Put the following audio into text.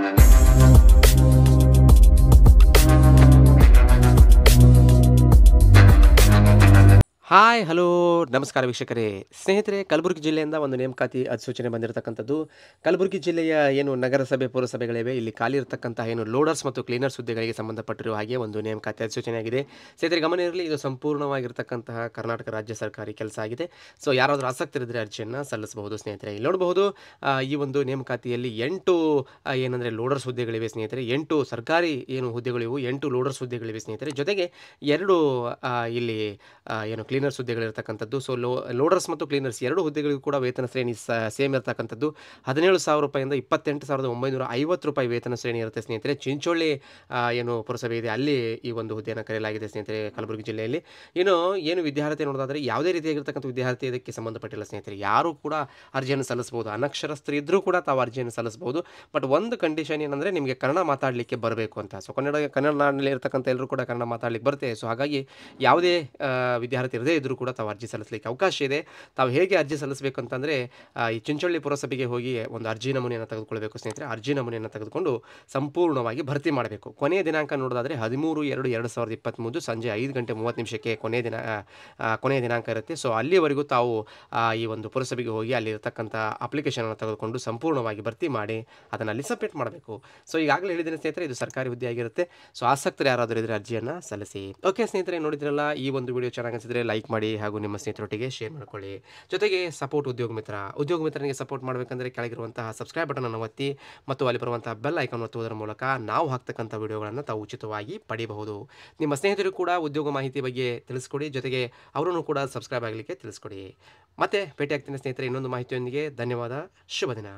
Música hi hello ನಮಸ್ಕಾರ ವೀಕ್ಷಕರೇ ಸ್ನೇಹಿತರೆ ಕಲಬುರಗಿ ಜಿಲ್ಲೆಯಿಂದ ಒಂದು ನೇಮಕಾತಿ ಅಧಿಸೂಚನೆ ಬಂದಿರತಕ್ಕಂಥದ್ದು ಕಲಬುರಗಿ ಜಿಲ್ಲೆಯ ಏನು ನಗರಸಭೆ ಪುರಸಭೆಗಳಿವೆ ಇಲ್ಲಿ ಖಾಲಿ ಇರತಕ್ಕಂತಹ ಏನು ಲೋಡರ್ಸ್ ಮತ್ತು ಕ್ಲೀನರ್ಸ್ ಹುದ್ದೆಗಳಿಗೆ ಸಂಬಂಧಪಟ್ಟಿರುವ ಹಾಗೆ ಒಂದು ನೇಮಕಾತಿ ಅಧಿಸೂಚನೆ ಆಗಿದೆ ಸ್ನೇಹಿತರೆ ಗಮನ ಇರಲಿ ಇದು ಸಂಪೂರ್ಣವಾಗಿರತಕ್ಕಂತಹ ಕರ್ನಾಟಕ ರಾಜ್ಯ ಸರ್ಕಾರಿ ಕೆಲಸ ಆಗಿದೆ ಸೊ ಯಾರಾದರೂ ಆಸಕ್ತಿ ಇದ್ದರೆ ಅರ್ಜಿಯನ್ನು ಸಲ್ಲಿಸಬಹುದು ಸ್ನೇಹಿತರೆ ಇಲ್ಲಿ ನೋಡಬಹುದು ಈ ಒಂದು ನೇಮಕಾತಿಯಲ್ಲಿ ಎಂಟು ಏನಂದರೆ ಲೋಡರ್ಸ್ ಹುದ್ದೆಗಳಿವೆ ಸ್ನೇಹಿತರೆ ಎಂಟು ಸರ್ಕಾರಿ ಏನು ಹುದ್ದೆಗಳಿವೆ ಎಂಟು ಲೋಡರ್ಸ್ ಹುದ್ದೆಗಳಿವೆ ಸ್ನೇಹಿತರೆ ಜೊತೆಗೆ ಎರಡು ಇಲ್ಲಿ ಏನು ಕ್ಲೀನರ್ಸ್ ಹುದ್ದೆಗಳಿರ್ತಕ್ಕಂಥದ್ದು ಸೊ ಲೋ ಲೋಡರ್ಸ್ ಮತ್ತು ಕ್ಲೀನರ್ಸ್ ಎರಡು ಹುದ್ದೆಗಳಿಗೂ ಕೂಡ ವೇತನ ಶ್ರೇಣಿ ಸೇಮ್ ಇರತಕ್ಕಂಥದ್ದು ಹದಿನೇಳು ಸಾವಿರ ರೂಪಾಯಿಂದ ಇಪ್ಪತ್ತೆಂಟು ಸಾವಿರದ ಒಂಬೈನೂರ ಐವತ್ತು ರೂಪಾಯಿ ವೇತನ ಶ್ರೇಣಿ ಇರುತ್ತೆ ಸ್ನೇಹಿತರೆ ಚಿಂಚೋಳಿ ಏನು ಪುರಸಭೆ ಇದೆ ಅಲ್ಲಿ ಈ ಒಂದು ಹುದ್ದೆಯನ್ನು ಕರೆಯಲಾಗಿದೆ ಸ್ನೇಹಿತರೆ ಕಲಬುರಗಿ ಜಿಲ್ಲೆಯಲ್ಲಿ ಇನ್ನು ಏನು ವಿದ್ಯಾರ್ಥಿ ನೋಡೋದಾದರೆ ಯಾವುದೇ ರೀತಿಯಾಗಿರ್ತಕ್ಕಂಥ ವಿದ್ಯಾರ್ಥಿ ಇದಕ್ಕೆ ಸಂಬಂಧಪಟ್ಟಿಲ್ಲ ಸ್ನೇಹಿತರೆ ಯಾರೂ ಕೂಡ ಅರ್ಜಿಯನ್ನು ಸಲ್ಲಿಸಬಹುದು ಅನಕ್ಷರಸ್ಥರು ಇದ್ದರೂ ಕೂಡ ತಾವು ಅರ್ಜಿಯನ್ನು ಸಲ್ಲಿಸಬಹುದು ಬಟ್ ಒಂದು ಕಂಡೀಷನ್ ಏನಂದರೆ ನಿಮಗೆ ಕನ್ನಡ ಮಾತಾಡಲಿಕ್ಕೆ ಬರಬೇಕು ಅಂತ ಸೊ ಕನ್ನಡ ಕನ್ನಡ ನಾಡಿನಲ್ಲಿ ಇರ್ತಕ್ಕಂಥ ಎಲ್ಲರೂ ಕೂಡ ಕನ್ನಡ ಮಾತಾಡಲಿಕ್ಕೆ ಬರುತ್ತೆ ಸೊ ಹಾಗಾಗಿ ಯಾವುದೇ ವಿದ್ಯಾರ್ಥಿ ಬರದೇ ಕೂಡ ತಾವು ಅರ್ಜಿ ಸಲ್ಲಿಸಲಿಕ್ಕೆ ಅವಕಾಶ ಇದೆ ತಾವು ಹೇಗೆ ಅರ್ಜಿ ಸಲ್ಲಿಸಬೇಕು ಅಂತಂದರೆ ಈ ಚಿಂಚೋಳ್ಳಿ ಪುರಸಭೆಗೆ ಹೋಗಿ ಒಂದು ಅರ್ಜಿ ನಮೂನೆಯನ್ನು ತೆಗೆದುಕೊಳ್ಬೇಕು ಸ್ನೇಹಿತರೆ ಅರ್ಜಿ ನಮೂನೆಯನ್ನು ತೆಗೆದುಕೊಂಡು ಸಂಪೂರ್ಣವಾಗಿ ಭರ್ತಿ ಮಾಡಬೇಕು ಕೊನೆಯ ದಿನಾಂಕ ನೋಡೋದಾದರೆ ಹದಿಮೂರು ಎರಡು ಎರಡು ಸಾವಿರದ ಇಪ್ಪತ್ತ್ಮೂರು ಸಂಜೆ ಐದು ಗಂಟೆ ಮೂವತ್ತು ನಿಮಿಷಕ್ಕೆ ಕೊನೆಯ ದಿನ ಕೊನೆಯ ದಿನಾಂಕ ಇರುತ್ತೆ ಸೊ ಅಲ್ಲಿವರೆಗೂ ತಾವು ಈ ಒಂದು ಪುರಸಭೆಗೆ ಹೋಗಿ ಅಲ್ಲಿರತಕ್ಕಂಥ ಅಪ್ಲಿಕೇಶನನ್ನು ತೆಗೆದುಕೊಂಡು ಸಂಪೂರ್ಣವಾಗಿ ಭರ್ತಿ ಮಾಡಿ ಅದನ್ನು ಅಲ್ಲಿ ಸಬ್ಮಿಟ್ ಮಾಡಬೇಕು ಸೊ ಈಗಾಗಲೇ ಹೇಳಿದ್ದೀನಿ ಸ್ನೇಹಿತರೆ ಇದು ಸರ್ಕಾರಿ ಹುದ್ದೆ ಆಗಿರುತ್ತೆ ಸೊ ಆಸಕ್ತರು ಯಾರಾದರೂ ಇದ್ರೆ ಅರ್ಜಿಯನ್ನು ಸಲ್ಲಿಸಿ ಓಕೆ ಸ್ನೇಹಿತರೆ ನೋಡಿದ್ರಲ್ಲ ಈ ಒಂದು ವಿಡಿಯೋ ಚೆನ್ನಾಗಿ ಅನಿಸಿದ್ರೆ ಲೈಕ್ ಲೈಕ್ ಮಾಡಿ ಹಾಗೂ ನಿಮ್ಮ ಸ್ನೇಹಿತರೊಟ್ಟಿಗೆ ಶೇರ್ ಮಾಡಿಕೊಳ್ಳಿ ಜೊತೆಗೆ ಸಪೋರ್ಟ್ ಉದ್ಯೋಗ ಮಿತ್ರ ಉದ್ಯೋಗ ಮಿತ್ರನಿಗೆ ಸಪೋರ್ಟ್ ಮಾಡಬೇಕಂದ್ರೆ ಕೆಳಗಿರುವಂತಹ ಸಬ್ಸ್ಕ್ರೈಬ್ ಅನ್ನು ಒತ್ತಿ ಮತ್ತು ಅಲ್ಲಿ ಬರುವಂತಹ ಬೆಲ್ ಐಕನ್ ಒತ್ತುವುದರ ಮೂಲಕ ನಾವು ಹಾಕ್ತಕ್ಕಂಥ ವಿಡಿಯೋಗಳನ್ನು ತಾವು ಉಚಿತವಾಗಿ ಪಡೆಯಬಹುದು ನಿಮ್ಮ ಸ್ನೇಹಿತರು ಕೂಡ ಉದ್ಯೋಗ ಮಾಹಿತಿ ಬಗ್ಗೆ ತಿಳಿಸ್ಕೊಡಿ ಜೊತೆಗೆ ಅವರನ್ನು ಕೂಡ ಸಬ್ಸ್ಕ್ರೈಬ್ ಆಗಲಿಕ್ಕೆ ತಿಳಿಸ್ಕೊಡಿ ಮತ್ತೆ ಭೇಟಿಯಾಗ್ತೀನಿ ಸ್ನೇಹಿತರೆ ಇನ್ನೊಂದು ಮಾಹಿತಿಯೊಂದಿಗೆ ಧನ್ಯವಾದ ಶುಭ ದಿನ